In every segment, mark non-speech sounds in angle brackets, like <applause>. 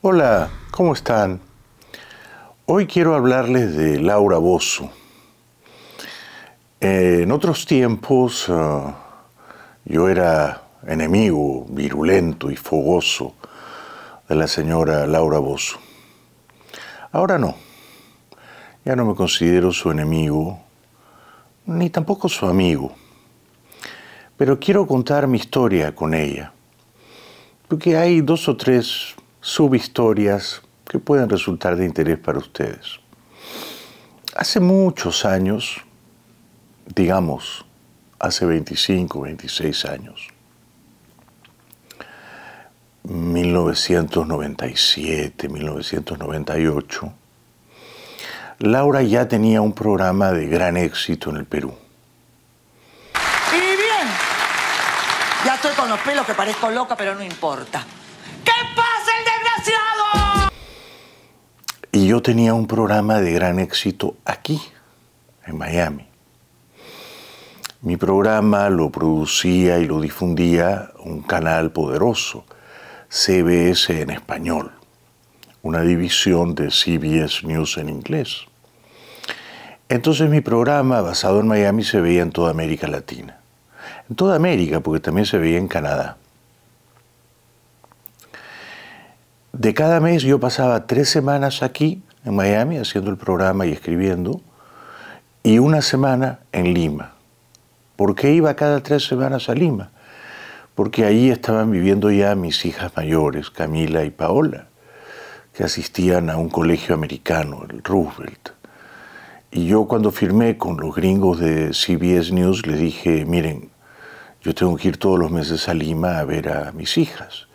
Hola, ¿cómo están? Hoy quiero hablarles de Laura Bozo. en otros tiempos eh, yo era enemigo virulento y fogoso de la señora Laura Bozo. Ahora no. Ya no me considero su enemigo, ni tampoco su amigo. Pero quiero contar mi historia con ella, porque hay dos o tres subhistorias que pueden resultar de interés para ustedes. Hace muchos años, digamos, hace 25, 26 años, 1997, 1998, Laura ya tenía un programa de gran éxito en el Perú. Y bien, ya estoy con los pelos que parezco loca, pero no importa. ¿Qué yo tenía un programa de gran éxito aquí, en Miami. Mi programa lo producía y lo difundía un canal poderoso, CBS en español, una división de CBS News en inglés. Entonces mi programa basado en Miami se veía en toda América Latina. En toda América, porque también se veía en Canadá. de cada mes yo pasaba tres semanas aquí, en Miami, haciendo el programa y escribiendo, y una semana en Lima. ¿Por qué iba cada tres semanas a Lima? Porque ahí estaban viviendo ya mis hijas mayores, Camila y Paola, que asistían a un colegio americano, el Roosevelt. Y yo cuando firmé con los gringos de CBS News les dije, miren, yo tengo que ir todos los meses a Lima a ver a mis hijas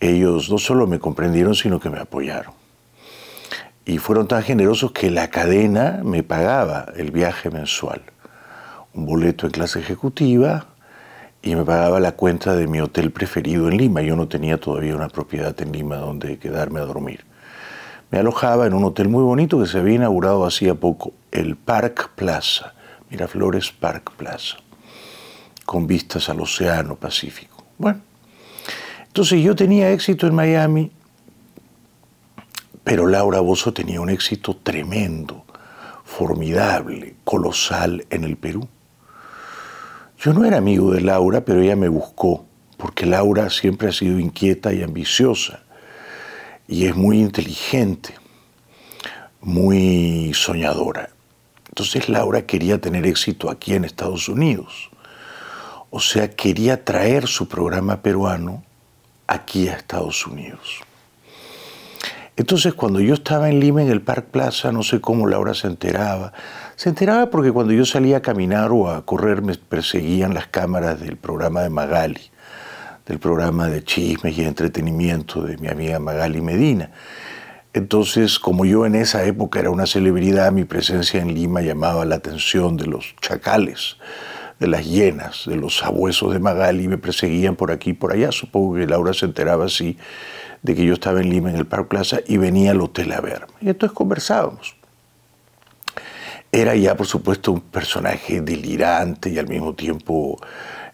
ellos no solo me comprendieron, sino que me apoyaron. Y fueron tan generosos que la cadena me pagaba el viaje mensual, un boleto en clase ejecutiva y me pagaba la cuenta de mi hotel preferido en Lima. Yo no tenía todavía una propiedad en Lima donde quedarme a dormir. Me alojaba en un hotel muy bonito que se había inaugurado hacía poco, el Park Plaza, Miraflores Park Plaza, con vistas al Océano Pacífico. Bueno, entonces yo tenía éxito en Miami, pero Laura Bozo tenía un éxito tremendo, formidable, colosal en el Perú. Yo no era amigo de Laura, pero ella me buscó, porque Laura siempre ha sido inquieta y ambiciosa, y es muy inteligente, muy soñadora. Entonces Laura quería tener éxito aquí en Estados Unidos, o sea, quería traer su programa peruano aquí a Estados Unidos. Entonces, cuando yo estaba en Lima, en el Park Plaza, no sé cómo Laura se enteraba. Se enteraba porque cuando yo salía a caminar o a correr me perseguían las cámaras del programa de Magali, del programa de chismes y entretenimiento de mi amiga Magali Medina. Entonces, como yo en esa época era una celebridad, mi presencia en Lima llamaba la atención de los chacales de las hienas, de los sabuesos de Magali, me perseguían por aquí y por allá. Supongo que Laura se enteraba así de que yo estaba en Lima, en el Parque Plaza, y venía al hotel a verme. Y entonces conversábamos. Era ya, por supuesto, un personaje delirante y al mismo tiempo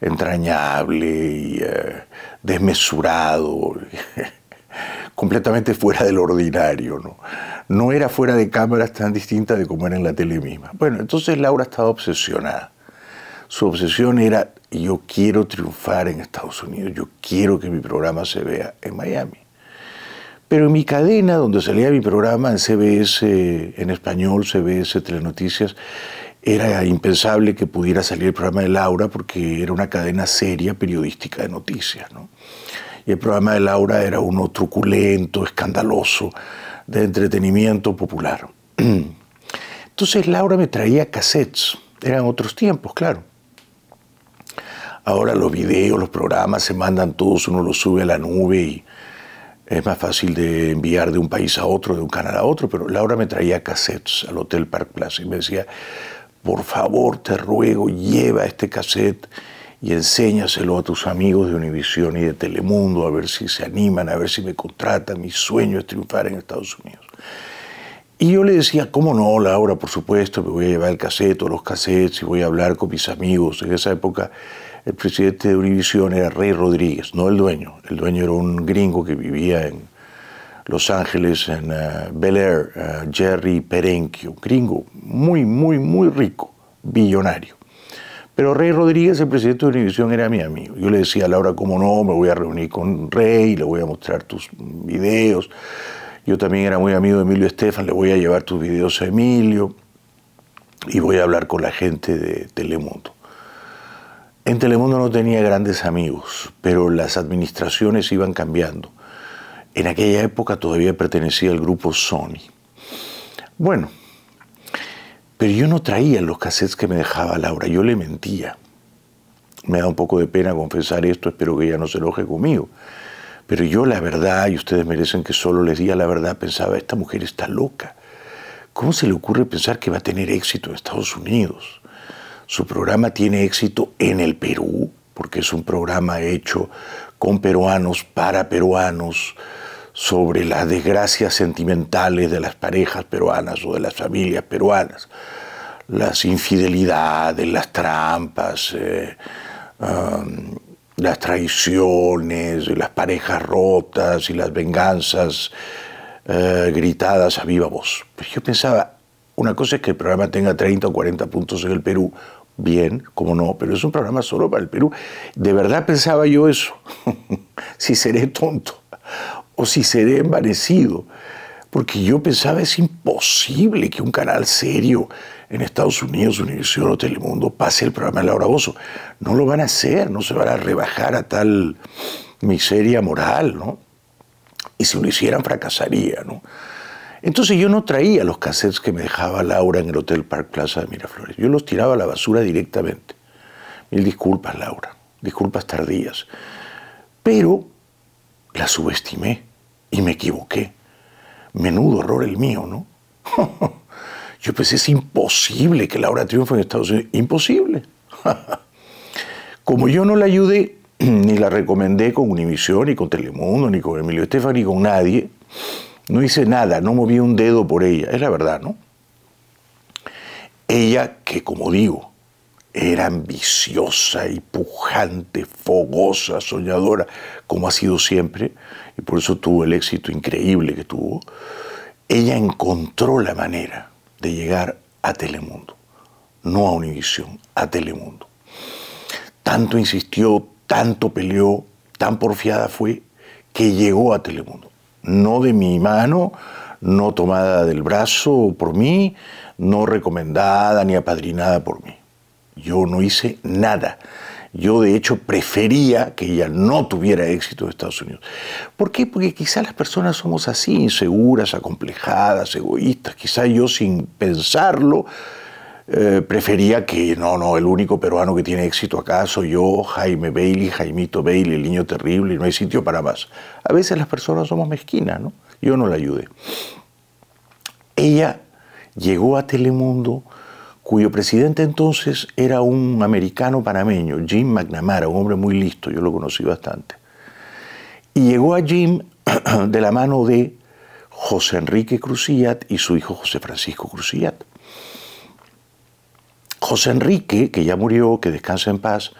entrañable y eh, desmesurado, <laughs> completamente fuera del ordinario. ¿no? no era fuera de cámaras tan distinta de como era en la tele misma. Bueno, entonces Laura estaba obsesionada su obsesión era, yo quiero triunfar en Estados Unidos, yo quiero que mi programa se vea en Miami. Pero en mi cadena, donde salía mi programa en CBS, en español, CBS Telenoticias, era impensable que pudiera salir el programa de Laura porque era una cadena seria periodística de noticias. Y el programa de Laura era uno truculento, escandaloso, de entretenimiento popular. <clears throat> Entonces Laura me traía cassettes, eran otros tiempos, claro. Ahora los videos, los programas se mandan todos, uno los sube a la nube y es más fácil de enviar de un país a otro, de un canal a otro, pero Laura me traía cassettes al Hotel Park Plaza y me decía, por favor, te ruego, lleva este cassette y enséñaselo a tus amigos de Univisión y de Telemundo, a ver si se animan, a ver si me contratan, mi sueño es triunfar en Estados Unidos. Y yo le decía, ¿cómo no, Laura? Por supuesto, me voy a llevar el cassette o los cassettes y voy a hablar con mis amigos. En esa época el presidente de Univision era Rey Rodríguez, no el dueño. El dueño era un gringo que vivía en Los Ángeles, en eh, Bel Air, eh, Jerry Perenquio, gringo muy, muy, muy rico, billonario. Pero Rey Rodríguez, el presidente de Univision, era mi amigo. Yo le decía a Laura, ¿cómo no? Me voy a reunir con Rey, le voy a mostrar tus videos. Yo también era muy amigo de Emilio Estefan, le voy a llevar tus videos a Emilio y voy a hablar con la gente de Telemundo. En Telemundo no tenía grandes amigos, pero las administraciones iban cambiando. En aquella época todavía pertenecía al grupo Sony. Bueno, pero yo no traía los cassettes que me dejaba Laura, yo le mentía. Me da un poco de pena confesar esto, espero que ella no se enoje conmigo. Pero yo la verdad, y ustedes merecen que solo les diga la verdad, pensaba, esta mujer está loca. ¿Cómo se le ocurre pensar que va a tener éxito en Estados Unidos? Su programa tiene éxito en el Perú, porque es un programa hecho con peruanos, para peruanos, sobre las desgracias sentimentales de las parejas peruanas o de las familias peruanas, las infidelidades, las trampas, eh, las traiciones, las parejas rotas y las venganzas eh, gritadas a viva voz. Pues yo pensaba, una cosa es que el programa tenga 30 o 40 puntos en el Perú, Bien, como no, pero es un programa solo para el Perú. De verdad pensaba yo eso. <laughs> si seré tonto o si seré envanecido. Porque yo pensaba es imposible que un canal serio en Estados Unidos, Univision o Telemundo pase el programa de Laura Bozo. No lo van a hacer, no se van a rebajar a tal miseria moral, ¿no? Y si lo hicieran fracasaría, ¿no? Entonces yo no traía los cassettes que me dejaba Laura en el Hotel Park Plaza de Miraflores. Yo los tiraba a la basura directamente. Mil disculpas, Laura. Disculpas tardías. Pero la subestimé y me equivoqué. Menudo error el mío, ¿no? <laughs> yo pensé, es imposible que Laura triunfe en Estados Unidos. Imposible. <laughs> Como yo no la ayudé, <clears throat> ni la recomendé con Univisión, ni con Telemundo, ni con Emilio Estefan, ni con nadie, no hice nada, no moví un dedo por ella, es la verdad, ¿no? Ella que, como digo, era ambiciosa y pujante, fogosa, soñadora, como ha sido siempre, y por eso tuvo el éxito increíble que tuvo, ella encontró la manera de llegar a Telemundo, no a Univisión, a Telemundo. Tanto insistió, tanto peleó, tan porfiada fue que llegó a Telemundo no de mi mano, no tomada del brazo por mí, no recomendada ni apadrinada por mí. Yo no hice nada. Yo de hecho prefería que ella no tuviera éxito en Estados Unidos. ¿Por qué? Porque quizá las personas somos así, inseguras, acomplejadas, egoístas. Quizá yo sin pensarlo eh, prefería que, no, no, el único peruano que tiene éxito acá soy yo, Jaime Bailey, Jaimito Bailey, el niño terrible, y no hay sitio para más. A veces las personas somos mezquinas, ¿no? Yo no la ayudé. Ella llegó a Telemundo, cuyo presidente entonces era un americano panameño, Jim McNamara, un hombre muy listo, yo lo conocí bastante. Y llegó a Jim <clears throat> de la mano de José Enrique Cruziat y su hijo José Francisco Cruziat. José Enrique, que ya murió, que descansa en paz,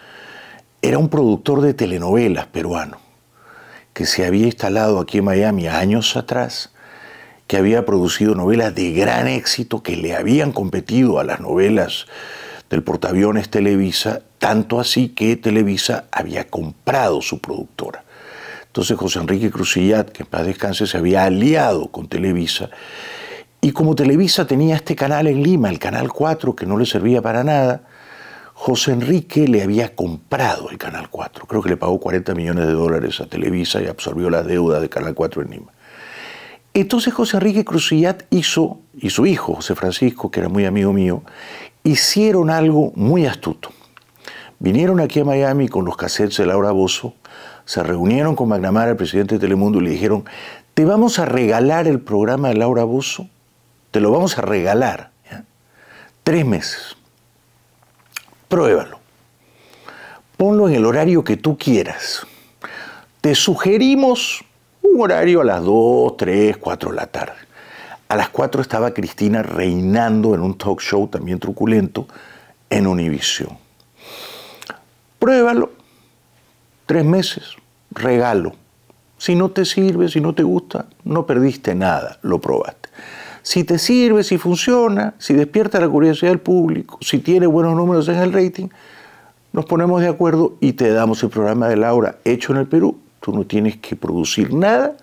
era un productor de telenovelas peruano, que se había instalado aquí en Miami años atrás, que había producido novelas de gran éxito que le habían competido a las novelas del portaaviones Televisa, tanto así que Televisa había comprado su productora. Entonces José Enrique Cruzillat, que en paz descanse, se había aliado con Televisa y como Televisa tenía este canal en Lima, el Canal 4, que no le servía para nada, José Enrique le había comprado el Canal 4. Creo que le pagó 40 millones de dólares a Televisa y absorbió las deuda de Canal 4 en Lima. Entonces José Enrique Crucillat hizo, y su hijo José Francisco, que era muy amigo mío, hicieron algo muy astuto. Vinieron aquí a Miami con los cassettes de Laura Bozo, se reunieron con Magnamara, el presidente de Telemundo, y le dijeron, te vamos a regalar el programa de Laura Bozo te lo vamos a regalar. Tres meses. Pruébalo. Ponlo en el horario que tú quieras. Te sugerimos un horario a las 2, 3, 4 de la tarde. A las 4 estaba Cristina reinando en un talk show también truculento en Univision Pruébalo. Tres meses. Regalo. Si no te sirve, si no te gusta, no perdiste nada, lo probaste si te sirve, si funciona, si despierta la curiosidad del público, si tiene buenos números en el rating, nos ponemos de acuerdo y te damos el programa de Laura hecho en el Perú. Tú no tienes que producir nada,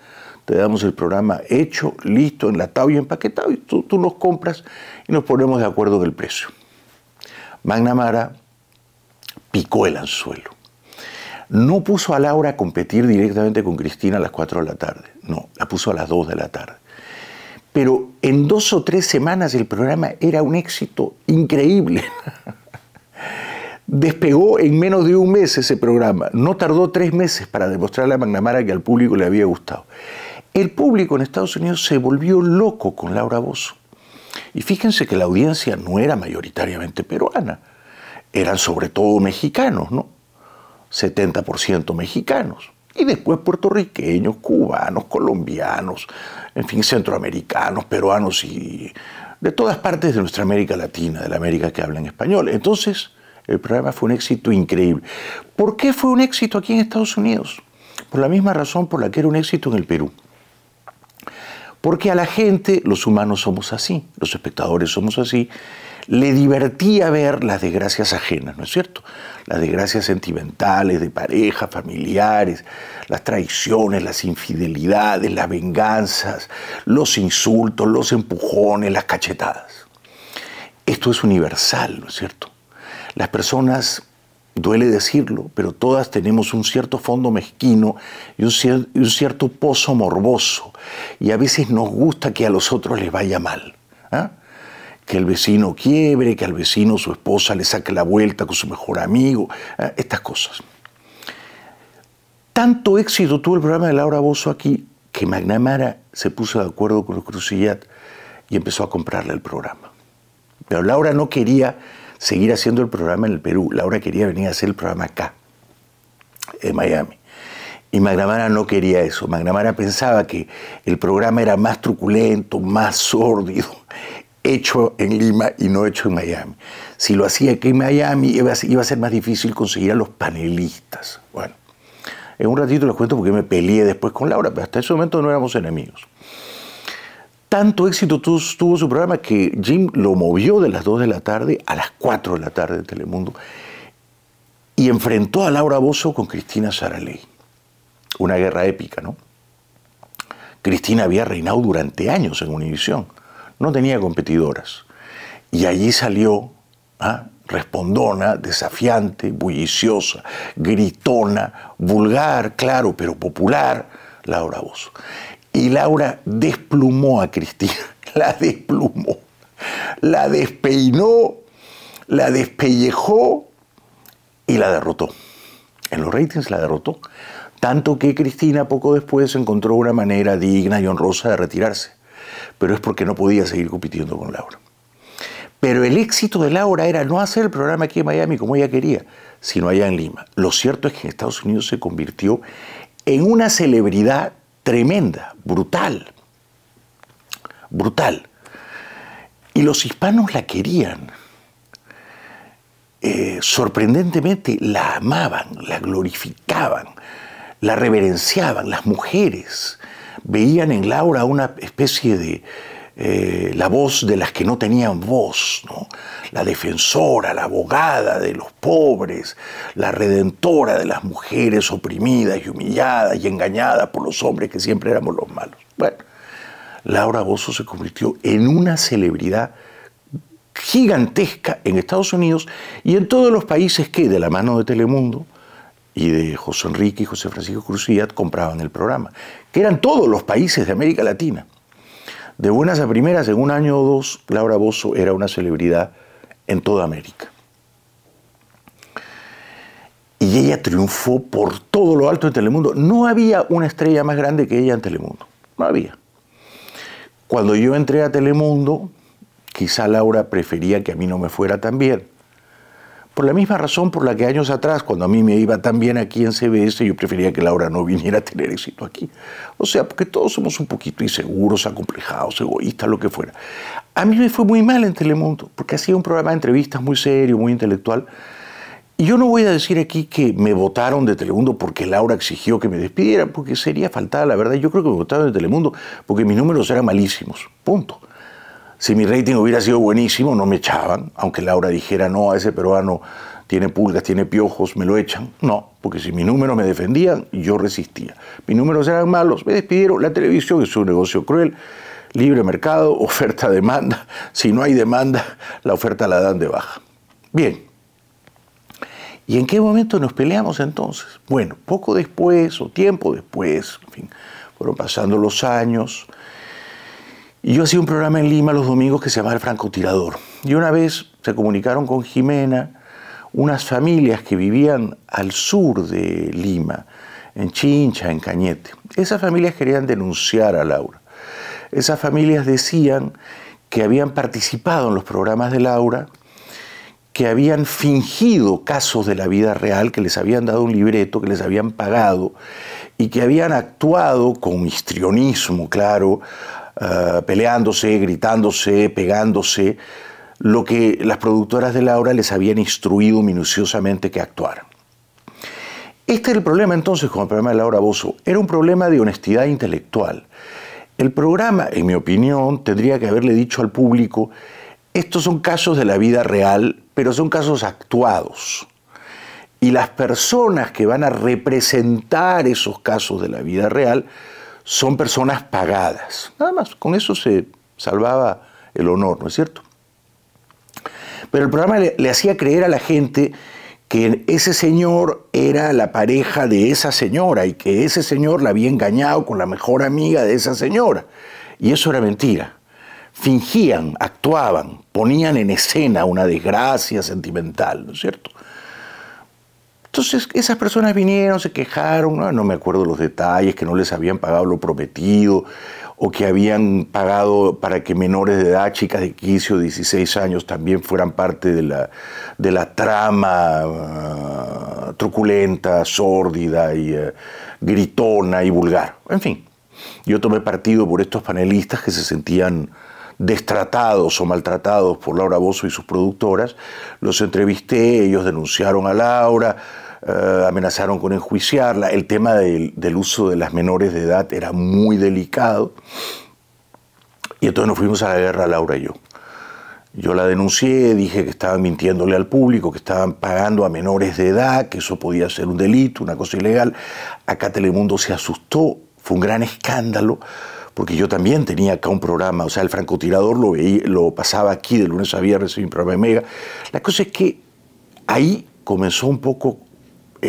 te damos el programa hecho, listo, enlatado y empaquetado, y tú, tú nos compras y nos ponemos de acuerdo en el precio. Magnamara picó el anzuelo. No puso a Laura a competir directamente con Cristina a las 4 de la tarde, no, la puso a las 2 de la tarde. Pero en dos o tres semanas el programa era un éxito increíble. Despegó en menos de un mes ese programa. No tardó tres meses para demostrarle a magnamara que al público le había gustado. El público en Estados Unidos se volvió loco con Laura Bozo. Y fíjense que la audiencia no era mayoritariamente peruana, eran sobre todo mexicanos, ¿no? 70% mexicanos y después puertorriqueños, cubanos, colombianos, en fin, centroamericanos, peruanos y de todas partes de nuestra América Latina, de la América que habla en español. Entonces, el programa fue un éxito increíble. ¿Por qué fue un éxito aquí en Estados Unidos? Por la misma razón por la que era un éxito en el Perú. Porque a la gente, los humanos somos así, los espectadores somos así, le divertía ver las desgracias ajenas, ¿no es cierto? Las desgracias sentimentales, de parejas, familiares, las traiciones, las infidelidades, las venganzas, los insultos, los empujones, las cachetadas. Esto es universal, ¿no es cierto? Las personas, duele decirlo, pero todas tenemos un cierto fondo mezquino y un, cierto pozo morboso, y a veces nos gusta que a los otros les vaya mal. ¿ah? que el vecino quiebre, que al vecino su esposa le saque la vuelta con su mejor amigo, eh, estas cosas. Tanto éxito tuvo el programa de Laura Bozo aquí que Magnamara se puso de acuerdo con los Crucillat y empezó a comprarle el programa. Pero Laura no quería seguir haciendo el programa en el Perú, Laura quería venir a hacer el programa acá, en Miami. Y Magnamara no quería eso. Magnamara pensaba que el programa era más truculento, más sórdido, hecho en Lima y no hecho en Miami. Si lo hacía aquí en Miami, iba a, ser, más difícil conseguir a los panelistas. Bueno, en un ratito les cuento porque me peleé después con Laura, pero hasta ese momento no éramos enemigos. Tanto éxito tuvo su programa que Jim lo movió de las 2 de la tarde a las 4 de la tarde de Telemundo y enfrentó a Laura Bozo con Cristina Saraley. Una guerra épica, ¿no? Cristina había reinado durante años en Univisión no tenía competidoras. Y allí salió ¿ah? respondona, desafiante, bulliciosa, gritona, vulgar, claro, pero popular, Laura Bozo. Y Laura desplumó a Cristina, <laughs> la desplumó, la despeinó, la despellejó y la derrotó. En los ratings la derrotó. Tanto que Cristina poco después encontró una manera digna y honrosa de retirarse pero es porque no podía seguir compitiendo con Laura. Pero el éxito de Laura era no hacer el programa aquí en Miami como ella quería, sino allá en Lima. Lo cierto es que en Estados Unidos se convirtió en una celebridad tremenda, brutal, brutal. Y los hispanos la querían. Eh, sorprendentemente la amaban, la glorificaban, la reverenciaban, las mujeres, veían en Laura una especie de eh, la voz de las que no tenían voz, la defensora, la abogada de los pobres, la redentora de las mujeres oprimidas y humilladas y engañadas por los hombres que siempre éramos los malos. Bueno, Laura Bozo se convirtió en una celebridad gigantesca en Estados Unidos y en todos los países que, de la mano de Telemundo, y de José Enrique y José Francisco Cruzillat compraban el programa, que eran todos los países de América Latina. De buenas a primeras, en un año o dos, Laura Bozo era una celebridad en toda América. Y ella triunfó por todo lo alto en Telemundo. No había una estrella más grande que ella en Telemundo. No había. Cuando yo entré a Telemundo, quizá Laura prefería que a mí no me fuera tan bien. Por la misma razón por la que años atrás, cuando a mí me iba tan bien aquí en CBS, yo prefería que Laura no viniera a tener éxito aquí. O sea, porque todos somos un poquito inseguros, acomplejados, egoístas, lo que fuera. A mí me fue muy mal en Telemundo, porque hacía un programa de entrevistas muy serio, muy intelectual. Y yo no voy a decir aquí que me votaron de Telemundo porque Laura exigió que me despidiera, porque sería faltada la verdad. Yo creo que me votaron de Telemundo porque mis números eran malísimos. Punto. Si mi rating hubiera sido buenísimo, no me echaban, aunque Laura dijera, no, a ese peruano tiene pulgas, tiene piojos, me lo echan. No, porque si mis número me defendían, yo resistía. Mis números eran malos, me despidieron. La televisión es un negocio cruel, libre mercado, <laughs> oferta-demanda. Si no hay demanda, la oferta la dan de baja. Bien. ¿Y en qué momento nos peleamos entonces? Bueno, poco después o tiempo después, en fin, fueron pasando los años, yo hacía un programa en Lima los domingos que se llamaba El Francotirador. Y una vez se comunicaron con Jimena unas familias que vivían al sur de Lima, en Chincha, en Cañete. Esas familias querían denunciar a Laura. Esas familias decían que habían participado en los programas de Laura, que habían fingido casos de la vida real, que les habían dado un libreto, que les habían pagado y que habían actuado con histrionismo, claro, eh, peleándose, gritándose, pegándose, lo que las productoras de Laura les habían instruido minuciosamente que actuaran. Este era el problema entonces con el programa de Laura Bozo. Era un problema de honestidad intelectual. El programa, en mi opinión, tendría que haberle dicho al público, estos son casos de la vida real, pero son casos actuados. Y las personas que van a representar esos casos de la vida real son personas pagadas. Nada más, con eso se salvaba el honor, ¿no es cierto? Pero el programa le, hacía creer a la gente que ese señor era la pareja de esa señora y que ese señor la había engañado con la mejor amiga de esa señora. Y eso era mentira. Fingían, actuaban, ponían en escena una desgracia sentimental, ¿no es cierto? Entonces esas personas vinieron, se quejaron, no, me acuerdo los detalles, que no les habían pagado lo prometido o que habían pagado para que menores de edad, chicas de 15 o 16 años, también fueran parte de la, de la trama ah, truculenta, sórdida y eh, gritona y vulgar. En fin, yo tomé partido por estos panelistas que se sentían destratados o maltratados por Laura Bozo y sus productoras. Los entrevisté, ellos denunciaron a Laura, eh, amenazaron con enjuiciarla, el tema del, uso de las menores de edad era muy delicado, y entonces nos fuimos a la guerra Laura y yo. Yo la denuncié, dije que estaban mintiéndole al público, que estaban pagando a menores de edad, que eso podía ser un delito, una cosa ilegal. Acá Telemundo se asustó, fue un gran escándalo, porque yo también tenía acá un programa, o sea, el francotirador lo, veía, lo pasaba aquí de lunes a viernes en mi programa de Mega. La cosa es que ahí comenzó un poco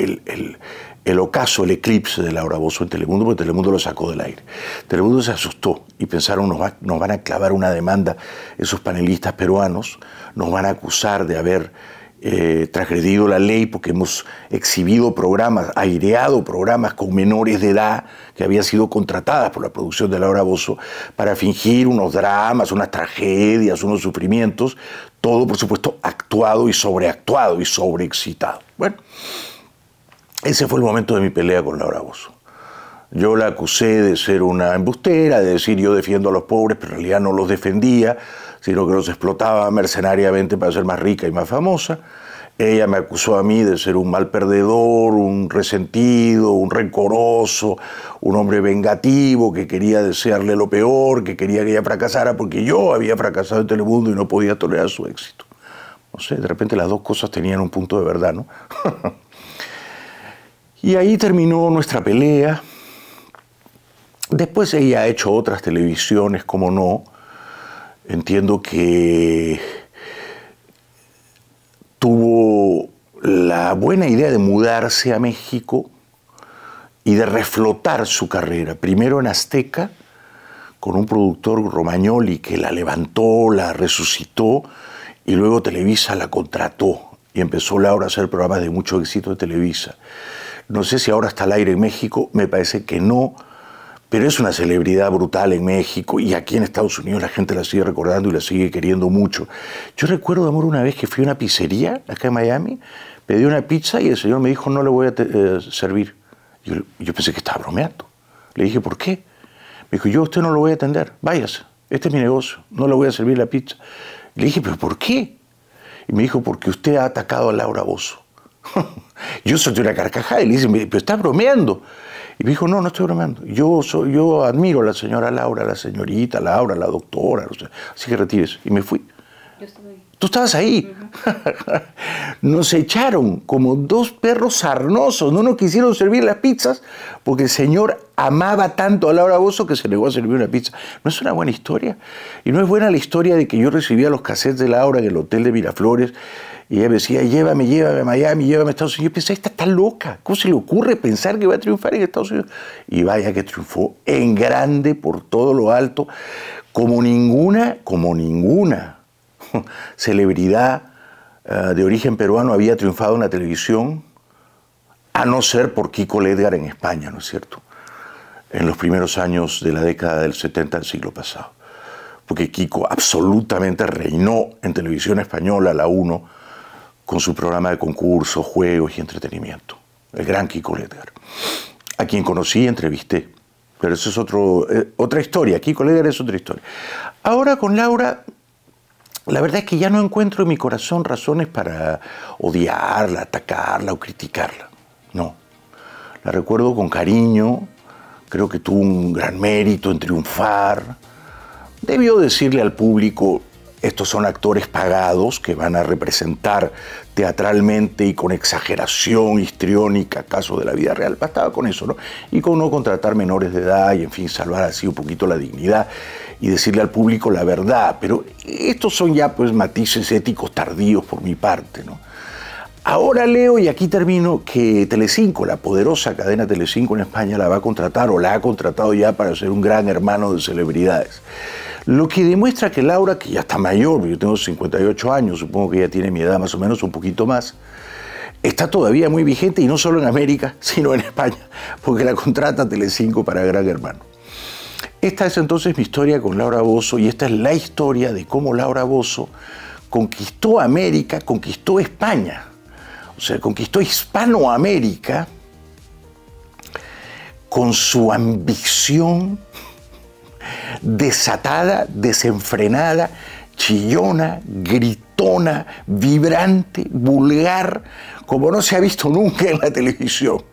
el, ocaso, el eclipse de Laura Bozo en Telemundo, porque Telemundo lo sacó del aire. Telemundo se asustó y pensaron, nos, van a clavar una demanda esos panelistas peruanos, nos van a acusar de haber eh, transgredido la ley porque hemos exhibido programas, aireado programas con menores de edad que habían sido contratadas por la producción de Laura Bozo para fingir unos dramas, unas tragedias, unos sufrimientos, todo por supuesto actuado y sobreactuado y sobreexcitado. Bueno, ese fue el momento de mi pelea con Laura Bozo. Yo la acusé de ser una embustera, de decir yo defiendo a los pobres, pero en realidad no los defendía, sino que los explotaba mercenariamente para ser más rica y más famosa. Ella me acusó a mí de ser un mal perdedor, un resentido, un rencoroso, un hombre vengativo que quería desearle lo peor, que quería que ella fracasara porque yo había fracasado en Telemundo y no podía tolerar su éxito. No sé, de repente las dos cosas tenían un punto de verdad, ¿no? <laughs> Y ahí terminó nuestra pelea. Después ella ha hecho otras televisiones, como no. Entiendo que tuvo la buena idea de mudarse a México y de reflotar su carrera, primero en Azteca, con un productor Romagnoli que la levantó, la resucitó, y luego Televisa la contrató y empezó Laura a hacer programas de mucho éxito de Televisa. No sé si ahora está al aire en México, me parece que no, pero es una celebridad brutal en México y aquí en Estados Unidos la gente la sigue recordando y la sigue queriendo mucho. Yo recuerdo, amor, una vez que fui a una pizzería acá en Miami, pedí una pizza y el señor me dijo, no le voy a eh, servir. Yo, pensé que estaba bromeando. Le dije, ¿por qué? Me dijo, yo a usted no lo voy a atender, váyase, este es mi negocio, no le voy a servir la pizza. Le dije, ¿pero por qué? Y me dijo, porque usted ha atacado a Laura Bozo. <laughs> yo solté una carcajada y le dije, pero estás bromeando. Y me dijo, no, no estoy bromeando. Yo, soy, yo admiro a la señora Laura, la señorita Laura, a la doctora. Así que retires Y me fui. Tú estabas ahí. <laughs> nos echaron como dos perros sarnosos. No nos quisieron servir las pizzas porque el señor amaba tanto a Laura Bozo que se negó a servir una pizza. No es una buena historia. Y no es buena la historia de que yo recibía los cassettes de Laura en el hotel de Miraflores y ella decía, llévame, llévame a Miami, llévame a Estados Unidos. Yo pensé, esta está loca. ¿Cómo se le ocurre pensar que va a triunfar en Estados Unidos? Y vaya que triunfó en grande, por todo lo alto, como ninguna, como ninguna <laughs> celebridad eh, de origen peruano había triunfado en la televisión, a no ser por Kiko Ledgar en España, ¿no es cierto? En los primeros años de la década del 70 del siglo pasado. Porque Kiko absolutamente reinó en televisión española, la 1, con su programa de concursos, juegos y entretenimiento. El gran Kiko Ledger... A quien conocí y entrevisté. Pero eso es otro, eh, otra historia. Kiko Ledger es otra historia. Ahora con Laura, la verdad es que ya no encuentro en mi corazón razones para odiarla, atacarla o criticarla. No. La recuerdo con cariño. Creo que tuvo un gran mérito en triunfar. Debió decirle al público estos son actores pagados que van a representar teatralmente y con exageración histriónica casos de la vida real. Bastaba con eso, ¿no? Y con no contratar menores de edad y, en fin, salvar así un poquito la dignidad y decirle al público la verdad. Pero estos son ya, pues, matices éticos tardíos por mi parte, ¿no? Ahora leo, y aquí termino, que Telecinco, la poderosa cadena Telecinco en España, la va a contratar o la ha contratado ya para ser un gran hermano de celebridades. Lo que demuestra que Laura, que ya está mayor, yo tengo 58 años, supongo que ya tiene mi edad más o menos, un poquito más, está todavía muy vigente y no solo en América, <laughs> sino en España, porque la contrata Telecinco para Gran Hermano. Esta es entonces mi historia con Laura Bozo y esta es la historia de cómo Laura Bozo conquistó América, conquistó España, o sea, conquistó Hispanoamérica con su ambición desatada, desenfrenada, chillona, gritona, vibrante, vulgar, como no se ha visto nunca en la televisión.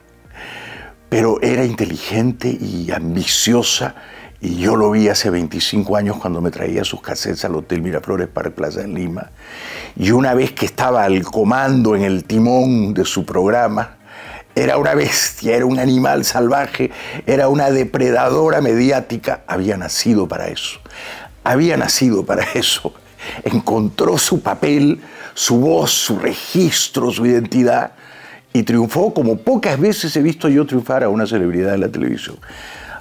Pero era inteligente y ambiciosa y yo lo vi hace 25 años cuando me traía sus casetas al Hotel Miraflores Park Plaza en Lima. Y una vez que estaba al comando en el timón de su programa, era una bestia, era un animal salvaje, era una depredadora mediática. Había nacido para eso. Había nacido para eso. Encontró su papel, su voz, su registro, su identidad y triunfó como pocas veces he visto yo triunfar a una celebridad en la televisión.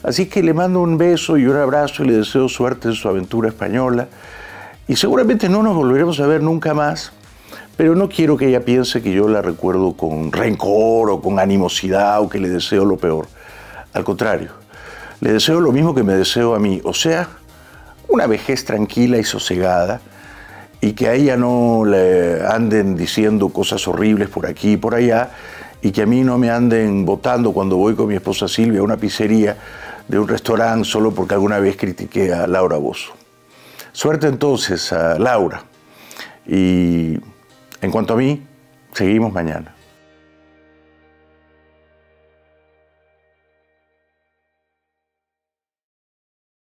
Así que le mando un beso y un abrazo y le deseo suerte en su aventura española. Y seguramente no nos volveremos a ver nunca más, pero no quiero que ella piense que yo la recuerdo con rencor o con animosidad o que le deseo lo peor. Al contrario, le deseo lo mismo que me deseo a mí, o sea, una vejez tranquila y sosegada y que a ella no le anden diciendo cosas horribles por aquí y por allá y que a mí no me anden votando cuando voy con mi esposa Silvia a una pizzería de un restaurante solo porque alguna vez critiqué a Laura Bozo. Suerte entonces a Laura y en cuanto a mí, seguimos mañana.